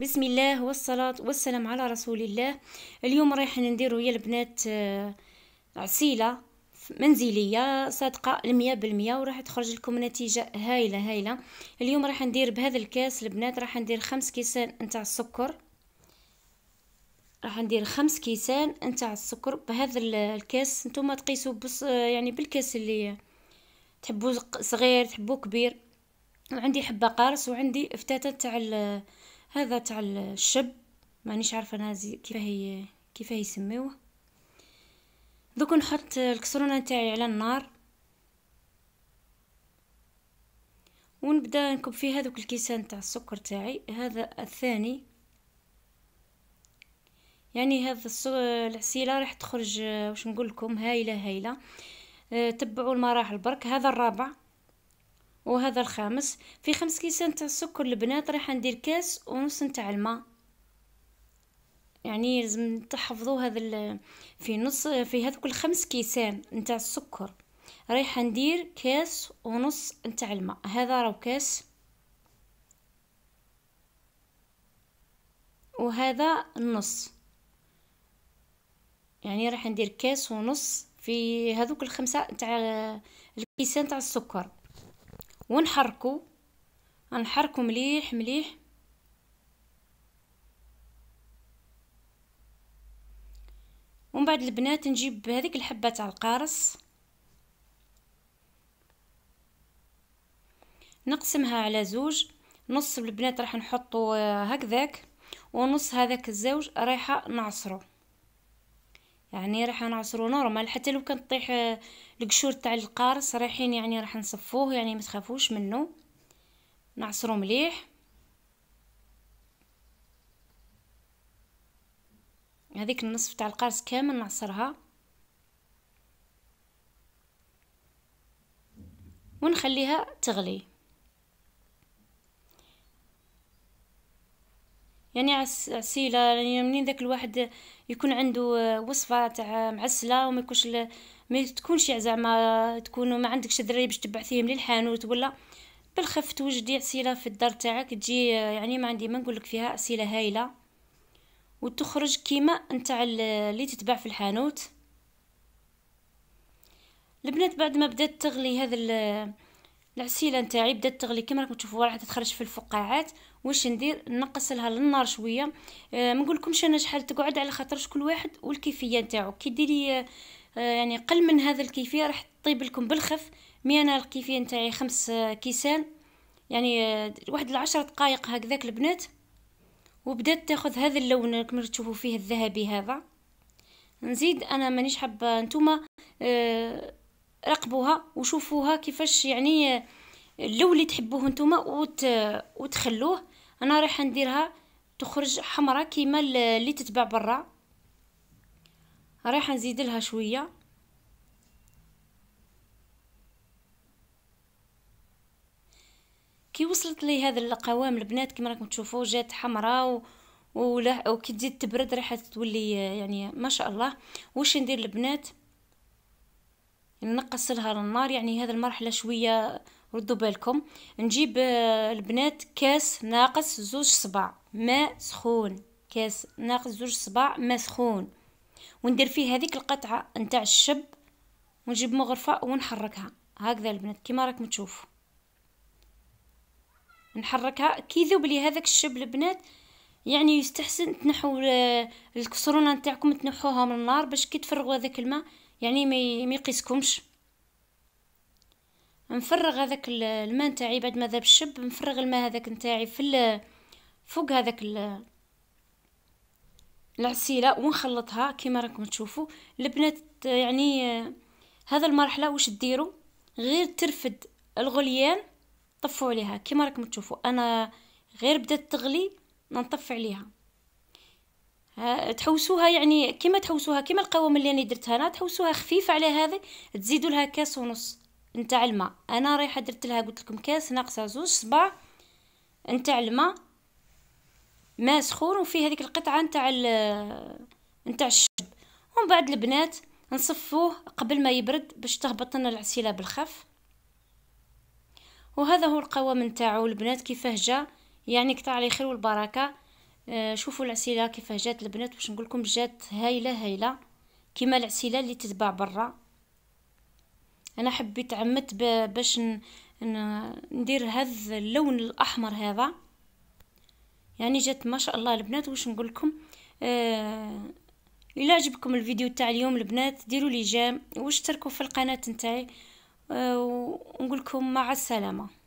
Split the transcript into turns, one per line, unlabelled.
بسم الله والصلاة والسلام على رسول الله اليوم رايحين نديرو يا البنات آه، عسيلة منزلية صادقة المية بالمية وراح تخرج لكم نتيجة هايلة هايلة اليوم راح ندير بهذا الكاس البنات راح ندير خمس كيسان نتاع السكر راح ندير خمس كيسان نتاع السكر بهذا الكاس نتوما تقيسوا بص آه، يعني بالكاس اللي تحبوه صغير تحبوه كبير وعندي حبه قارص وعندي فتاته تاع هذا تاع الشب مانيش عارفه انا كيف هي كيف يسميوه دوك نحط الكسرونه تاعي على النار ونبدا نكب فيه هذوك الكيسان تاع السكر تاعي هذا الثاني يعني هذا العسيله راح تخرج واش نقول لكم هايله هايله أه، تبعوا المراحل برك هذا الرابع وهذا الخامس في خمس كيسان تاع السكر البنات راح ندير كاس ونص نتاع الماء يعني لازم تحفظوا هذا في نص في هذوك الخمس كيسان نتاع السكر رايحه ندير كاس ونص نتاع الماء هذا راهو كاس وهذا النص يعني راح ندير كاس ونص في هذوك الخمسه نتاع الكيسان تاع السكر ونحركو نحركو مليح مليح ومن بعد البنات نجيب هذيك الحبه تاع القارص نقسمها على زوج نص البنات راح نحطو آه، هكذاك ونص هذاك الزوج رايحه نعصره يعني راح نعصرو نورمال حتى لو كان طيح آه، القشور تاع القارص رايحين يعني راح نصفوه يعني ما تخافوش منه نعصرو مليح هذيك النصف تاع القارص كامل نعصرها ونخليها تغلي يعني عسيله يعني منين داك الواحد يكون عنده آه، وصفه تاع معسله وما يكونش ما تكونش زعما تكون ما عندكش دراري باش تبعثيهم للحانوت ولا بالخف توجدي عسيله في الدار تاعك تجي آه، يعني ما عندي ما نقولك فيها عسيله هايله وتخرج كيما نتاع اللي تتباع في الحانوت البنات بعد ما بدات تغلي هذا العسيله نتاعي بدات تغلي كما راكم تشوفوا راح تخرج في الفقاعات واش ندير نقص لها للنار شويه آه، ما نقولكمش انا شحال تقعد على خاطر كل واحد والكيفيه نتاعو كي ديري آه، يعني قل من هذا الكيفيه راح تطيب لكم بالخف مي انا الكيفيه نتاعي خمس آه، كيسان يعني واحد العشرة دقائق هكذاك البنات وبدات تاخذ هذا اللون كما تشوفوا فيه الذهبي هذا نزيد انا مانيش حابه نتوما راقبوها وشوفوها كيفاش يعني اللون اللي تحبوه نتوما وت... وتخلوه انا رايحه نديرها تخرج حمراء كيما اللي تتباع برا رايحه نزيد لها شويه كي وصلت لي هذا القوام البنات كما راكم تشوفوا جات حمراء و... ولا وكي تزيد تبرد راح تولي يعني ما شاء الله واش ندير البنات يعني نقص لها النار يعني هذه المرحله شويه ردوا بالكم نجيب آه، البنات كاس ناقص زوج صباع ماء سخون كاس ناقص زوج صباع ماء سخون وندير فيه هذيك القطعه نتاع الشب ونجيب مغرفه ونحركها هكذا البنات كيما راكم تشوفوا نحركها كي ذوب لي هذاك الشب البنات يعني يستحسن تنحوا آه، الكسرونه نتاعكم تنحوها من النار باش كي تفرغوا هذاك الماء يعني ما يقيسكمش نفرغ هذاك الماء نتاعي بعد ما ذاب الشب نفرغ الماء هذاك نتاعي في فوق هذاك العسيله ونخلطها كيما راكم تشوفوا البنات يعني هذا المرحله واش ديروا غير ترفد الغليان طفوا عليها كيما راكم تشوفوا انا غير بدات تغلي نطفي عليها آه، تحوسوها يعني كما تحوسوها كما القوام اللي انا درتها انا تحوسوها خفيفه على هذا تزيدوا لها كاس ونص نتاع الماء انا رايحه درت لها قلت لكم كاس ناقصه زوج صباع نتاع الماء ماء سخون وفي هذيك القطعه نتاع نتاع الشب ومن بعد البنات نصفوه قبل ما يبرد باش تهبط لنا العسيله بالخف وهذا هو القوام نتاعو البنات كيفاه جا يعني كتر على خير والبركه آه، شوفوا العسيله كيف جات البنات باش نقول لكم جات هايله هايله كيما العسيله اللي تتباع برا انا حبيت عمت باش ندير هذا اللون الاحمر هذا يعني جات ما شاء الله البنات واش نقول لكم آه الى عجبكم الفيديو تاع اليوم البنات ديروا لي جيم واشتركوا في القناه نتاعي آه ونقول لكم مع السلامه